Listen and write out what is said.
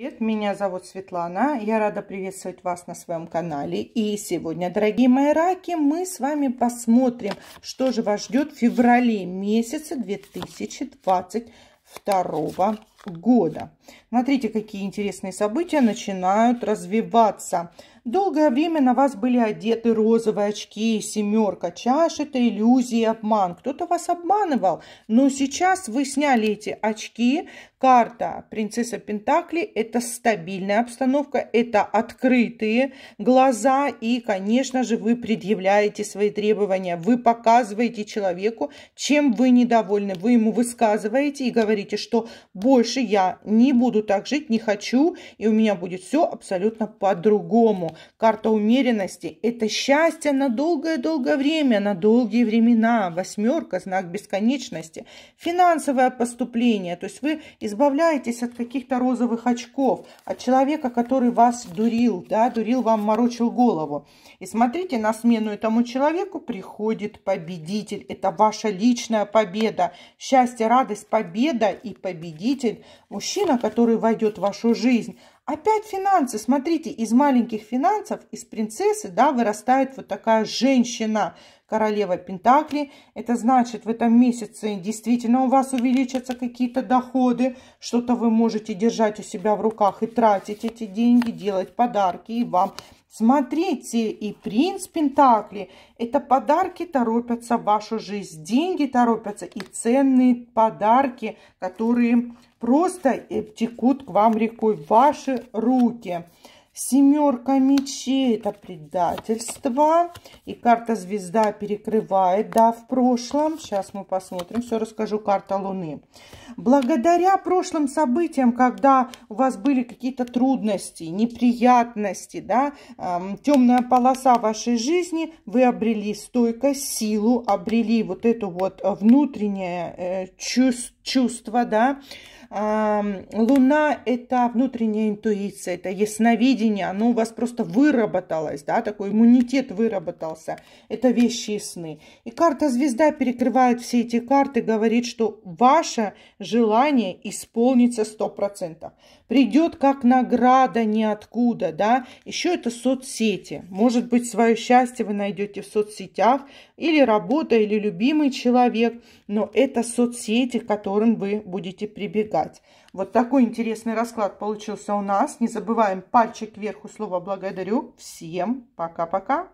Привет, меня зовут Светлана. Я рада приветствовать вас на своем канале. И сегодня, дорогие мои раки, мы с вами посмотрим, что же вас ждет в феврале месяце 2022 года. Смотрите, какие интересные события начинают развиваться. Долгое время на вас были одеты розовые очки, семерка чаш, это иллюзия, обман. Кто-то вас обманывал, но сейчас вы сняли эти очки. Карта принцесса Пентакли – это стабильная обстановка, это открытые глаза. И, конечно же, вы предъявляете свои требования. Вы показываете человеку, чем вы недовольны. Вы ему высказываете и говорите, что больше больше я не буду так жить, не хочу, и у меня будет все абсолютно по-другому. Карта умеренности – это счастье на долгое-долгое время, на долгие времена. Восьмерка – знак бесконечности. Финансовое поступление, то есть вы избавляетесь от каких-то розовых очков, от человека, который вас дурил, да, дурил вам, морочил голову. И смотрите, на смену этому человеку приходит победитель. Это ваша личная победа. Счастье, радость, победа и победитель мужчина, который войдет в вашу жизнь, Опять финансы. Смотрите, из маленьких финансов, из принцессы, да, вырастает вот такая женщина, королева Пентакли. Это значит, в этом месяце действительно у вас увеличатся какие-то доходы. Что-то вы можете держать у себя в руках и тратить эти деньги, делать подарки и вам. Смотрите, и принц Пентакли, это подарки торопятся в вашу жизнь, деньги торопятся и ценные подарки, которые просто э, текут к вам рекой. Ваши ваши руки. Семерка мечей – это предательство. И карта звезда перекрывает, да, в прошлом. Сейчас мы посмотрим, все расскажу, карта Луны. Благодаря прошлым событиям, когда у вас были какие-то трудности, неприятности, да, эм, темная полоса вашей жизни, вы обрели стойкость, силу, обрели вот это вот внутреннее э, чувство, чувства, да. А, луна – это внутренняя интуиция, это ясновидение, оно у вас просто выработалось, да, такой иммунитет выработался. Это вещи и сны. И карта «Звезда» перекрывает все эти карты, говорит, что ваше желание исполнится 100%. Придет как награда ниоткуда, да. Еще это соцсети. Может быть, свое счастье вы найдете в соцсетях, или работа, или любимый человек, но это соцсети, которые которым вы будете прибегать. Вот такой интересный расклад получился у нас. Не забываем пальчик вверх у слова «благодарю». Всем пока-пока!